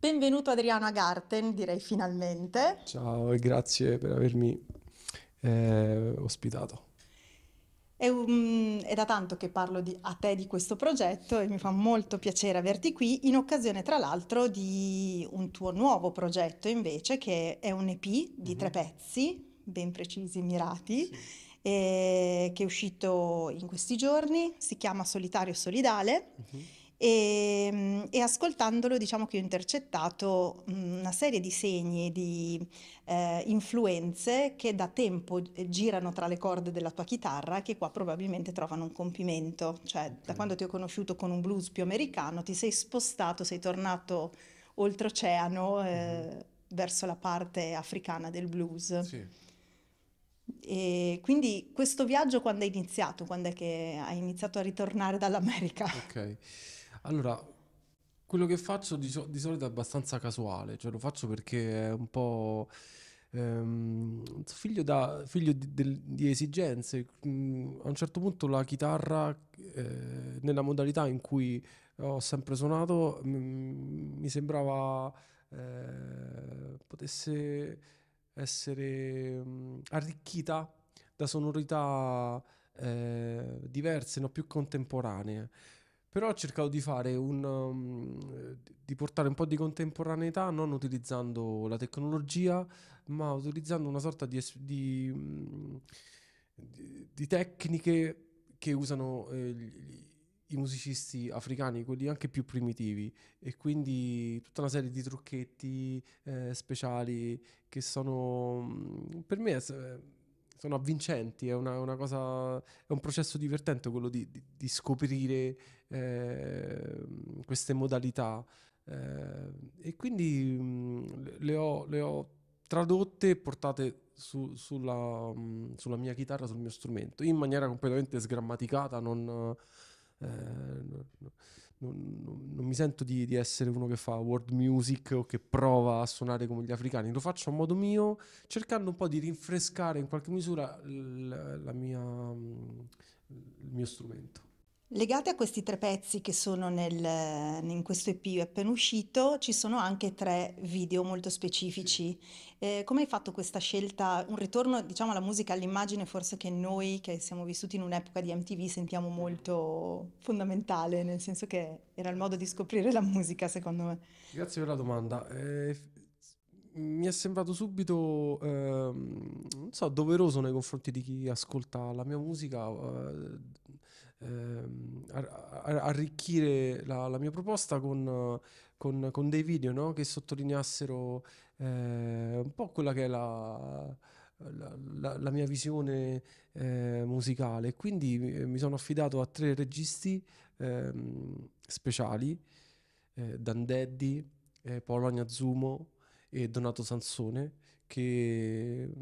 Benvenuto Adriano Agarten, direi finalmente. Ciao e grazie per avermi eh, ospitato. È, um, è, da tanto che parlo di, a te di questo progetto e mi fa molto piacere averti qui in occasione tra l'altro di un tuo nuovo progetto invece che è un EP di mm-hmm. tre pezzi ben precisi e mirati sì. eh, che è uscito in questi giorni, si chiama Solitario Solidale. Mm-hmm e, ehm, e, ascoltandolo diciamo che ho intercettato una serie di segni, di eh, influenze che da tempo eh, girano tra le corde della tua chitarra che qua probabilmente trovano un compimento, cioè da quando ti ho conosciuto con un blues più americano ti sei spostato, sei tornato oltreoceano eh, mm-hmm. verso la parte africana del blues. Sì. E quindi questo viaggio quando è iniziato? Quando è che hai iniziato a ritornare dall'America? Ok. Allora, quello che faccio di, so- di solito è abbastanza casuale, cioè lo faccio perché è un po' ehm, figlio, da- figlio di, del- di esigenze. Mm, a un certo punto la chitarra, eh, nella modalità in cui ho sempre suonato, mm, mi sembrava eh, potesse essere mm, arricchita da sonorità eh, diverse, no? più contemporanee. Però ho cercato di fare un um, di portare un po' di contemporaneità non utilizzando la tecnologia, ma utilizzando una sorta di, di, mm, di, di tecniche che usano eh, gli, i musicisti africani, quelli anche più primitivi, e quindi tutta una serie di trucchetti eh, speciali che sono mm, per me. Eh, sono avvincenti, è, una, una cosa, è un processo divertente quello di, di, di scoprire eh, queste modalità. Eh, e quindi mh, mm, le, ho, le, ho, tradotte e portate su, sulla, mh, mm, sulla, mia chitarra, sul mio strumento, in maniera completamente sgrammaticata, non... Eh, no, no non, non, non mi sento di, di, essere uno che fa world music o che prova a suonare come gli africani, lo faccio a modo mio, cercando un po' di rinfrescare in qualche misura l, la mia, mm, il mio strumento. Legate a questi tre pezzi che sono nel, in questo EP appena uscito, ci sono anche tre video molto specifici. Eh, come hai fatto questa scelta? Un ritorno, diciamo, alla musica, all'immagine, forse che noi che siamo vissuti in un'epoca di MTV sentiamo molto fondamentale, nel senso che era il modo di scoprire la musica, secondo me. Grazie per la domanda. Eh, mi è sembrato subito, eh, non so, doveroso nei confronti di chi ascolta la mia musica eh, ehm, arricchire la, la, mia proposta con, con, con dei video no? che sottolineassero eh, un po' quella che è la, la, la mia visione eh, musicale. Quindi mi sono affidato a tre registi ehm, speciali, eh, Dan Deddi, eh, Paolo Agnazumo e Donato Sansone, che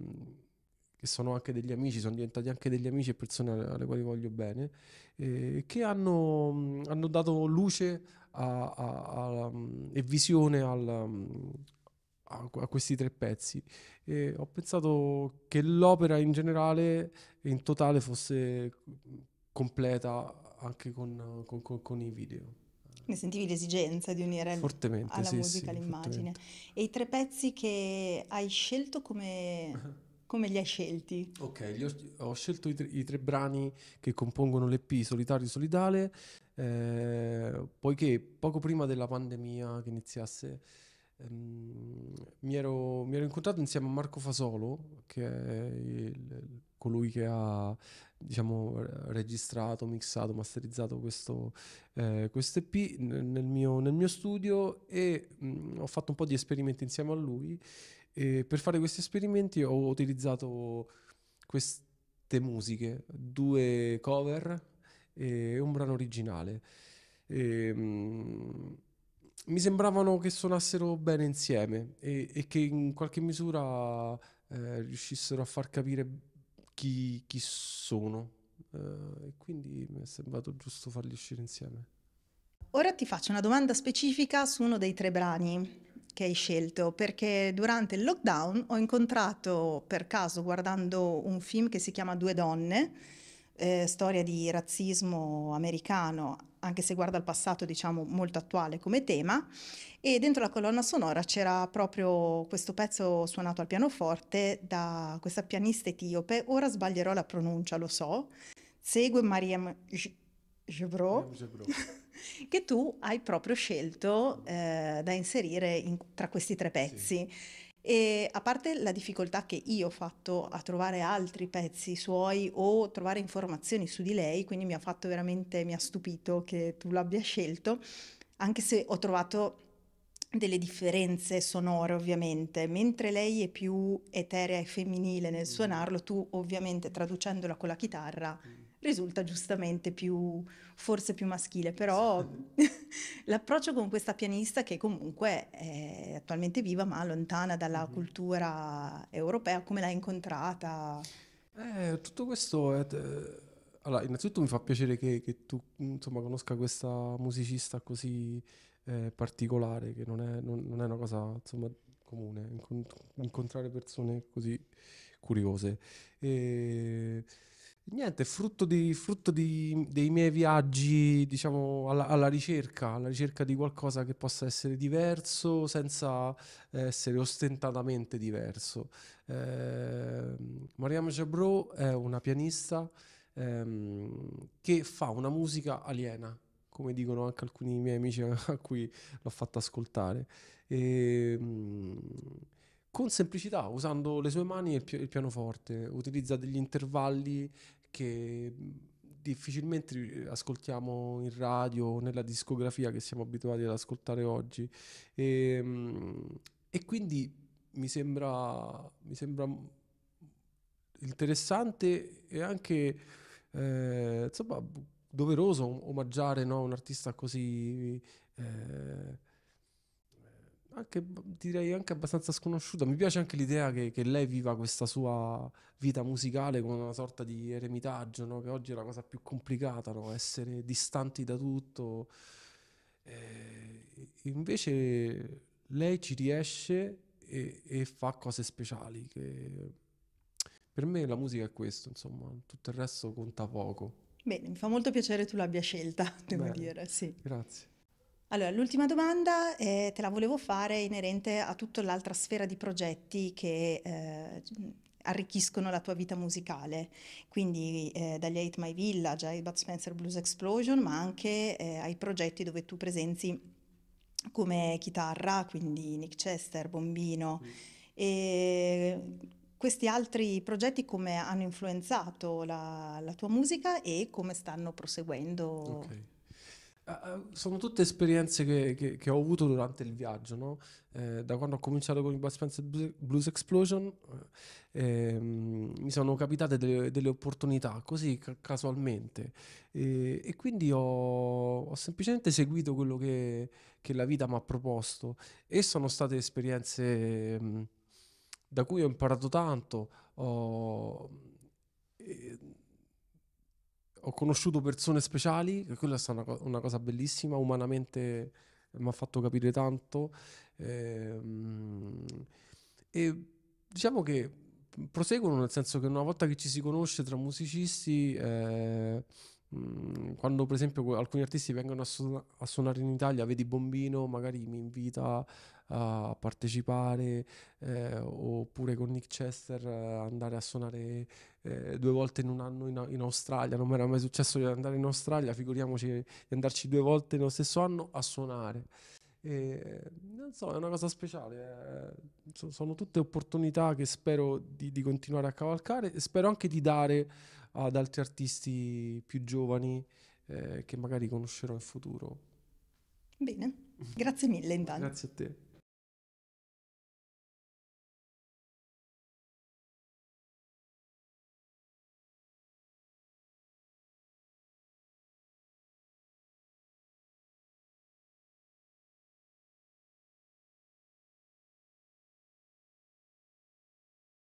che sono anche degli amici, sono diventati anche degli amici e persone alle quali voglio bene, eh, che hanno, hanno, dato luce a, a, a, e visione al, a, questi tre pezzi. E ho pensato che l'opera in generale in totale fosse completa anche con, con, con, con i video. Ne sentivi l'esigenza di unire alla sì, musica sì, l'immagine. E i tre pezzi che hai scelto come Come li hai scelti? Ok, ho, ho, scelto i tre, i tre, brani che compongono l'EP Solitario Solidale, eh, poiché poco prima della pandemia che iniziasse ehm, mi, ero, mi, ero, incontrato insieme a Marco Fasolo, che è il, colui che ha diciamo, registrato, mixato, masterizzato questo eh, EP nel mio, nel mio, studio e mh, mm, ho fatto un po' di esperimenti insieme a lui e per fare questi esperimenti ho utilizzato queste musiche, due cover e un brano originale. E, ehm, mh, mi sembravano che suonassero bene insieme e, e che in qualche misura eh, riuscissero a far capire chi, chi sono. Eh, e quindi mi è sembrato giusto farli uscire insieme. Ora ti faccio una domanda specifica su uno dei tre brani che hai scelto perché durante il lockdown ho incontrato per caso guardando un film che si chiama Due donne, eh, storia di razzismo americano, anche se guarda al passato diciamo molto attuale come tema, e dentro la colonna sonora c'era proprio questo pezzo suonato al pianoforte da questa pianista etiope, ora sbaglierò la pronuncia, lo so, segue Mariam Jevro che tu hai proprio scelto eh, da inserire in, tra questi tre pezzi. Sì. E a parte la difficoltà che io ho fatto a trovare altri pezzi suoi o trovare informazioni su di lei, quindi mi ha fatto veramente, mi ha stupito che tu l'abbia scelto, anche se ho trovato delle differenze sonore ovviamente, mentre lei è più eterea e femminile nel mm. suonarlo, tu ovviamente traducendola con la chitarra mm risulta giustamente più, forse più maschile, però l'approccio con questa pianista che comunque è attualmente viva ma lontana dalla mm-hmm. cultura europea, come l'hai incontrata? Eh, tutto questo è... Eh, allora, innanzitutto mi fa piacere che, che tu insomma, conosca questa musicista così eh, particolare, che non è, non, non è, una cosa insomma, comune, incont- incontrare persone così curiose. E Niente, frutto, di, frutto di, dei miei viaggi, diciamo, alla, alla, ricerca, alla ricerca di qualcosa che possa essere diverso senza eh, essere ostentatamente diverso. Eh, Mariam Jabro è una pianista ehm, che fa una musica aliena, come dicono anche alcuni miei amici a cui l'ho fatto ascoltare. E, ehm, con semplicità, usando le sue mani e il, pianoforte, utilizza degli intervalli che difficilmente eh, ascoltiamo in radio o nella discografia che siamo abituati ad ascoltare oggi. E, ehm, e quindi mi sembra, mi sembra interessante e anche eh, insomma, doveroso omaggiare no, un artista così eh, anche, direi anche abbastanza sconosciuta. Mi piace anche l'idea che, che, lei viva questa sua vita musicale come una sorta di eremitaggio, no? che oggi è la cosa più complicata, no? essere distanti da tutto. E invece lei ci riesce e, e, fa cose speciali. Che per me la musica è questo, insomma, tutto il resto conta poco. Bene, mi fa molto piacere tu l'abbia scelta, devo Bene, dire, sì. Grazie. Allora, l'ultima domanda eh, te la volevo fare inerente a tutta l'altra sfera di progetti che eh, arricchiscono la tua vita musicale, quindi eh, dagli 8 My Village ai Bud Spencer Blues Explosion, ma anche eh, ai progetti dove tu presenzi come chitarra, quindi Nick Chester, Bombino. Mm. E questi altri progetti come hanno influenzato la, la tua musica e come stanno proseguendo? Okay. Eh, eh, sono tutte esperienze che, che, che, ho avuto durante il viaggio, no? eh, da quando ho cominciato con i Bud Spencer Blues Explosion eh, ehm, mi sono capitate delle, delle opportunità così ca- casualmente eh, e quindi ho, ho, semplicemente seguito quello che, che la vita mi ha proposto e sono state esperienze mh, mm, da cui ho imparato tanto. Ho, ho conosciuto persone speciali, quella è stata una, una cosa bellissima, umanamente eh, mi ha fatto capire tanto. Eh, e diciamo che proseguono nel senso che una volta che ci si conosce tra musicisti eh, mm, quando per esempio alcuni artisti vengono a, su- a, suonare in Italia, vedi Bombino, magari mi invita a partecipare, eh, oppure con Nick Chester eh, andare a suonare eh, due volte in un anno in, in Australia. Non mi era mai successo di andare in Australia, figuriamoci di andarci due volte nello stesso anno a suonare. E, non so, è una cosa speciale. Eh. Sono tutte opportunità che spero di, di, continuare a cavalcare e spero anche di dare ad altri artisti più giovani eh, che magari conoscerò in futuro. Bene, grazie mille intanto. grazie a te.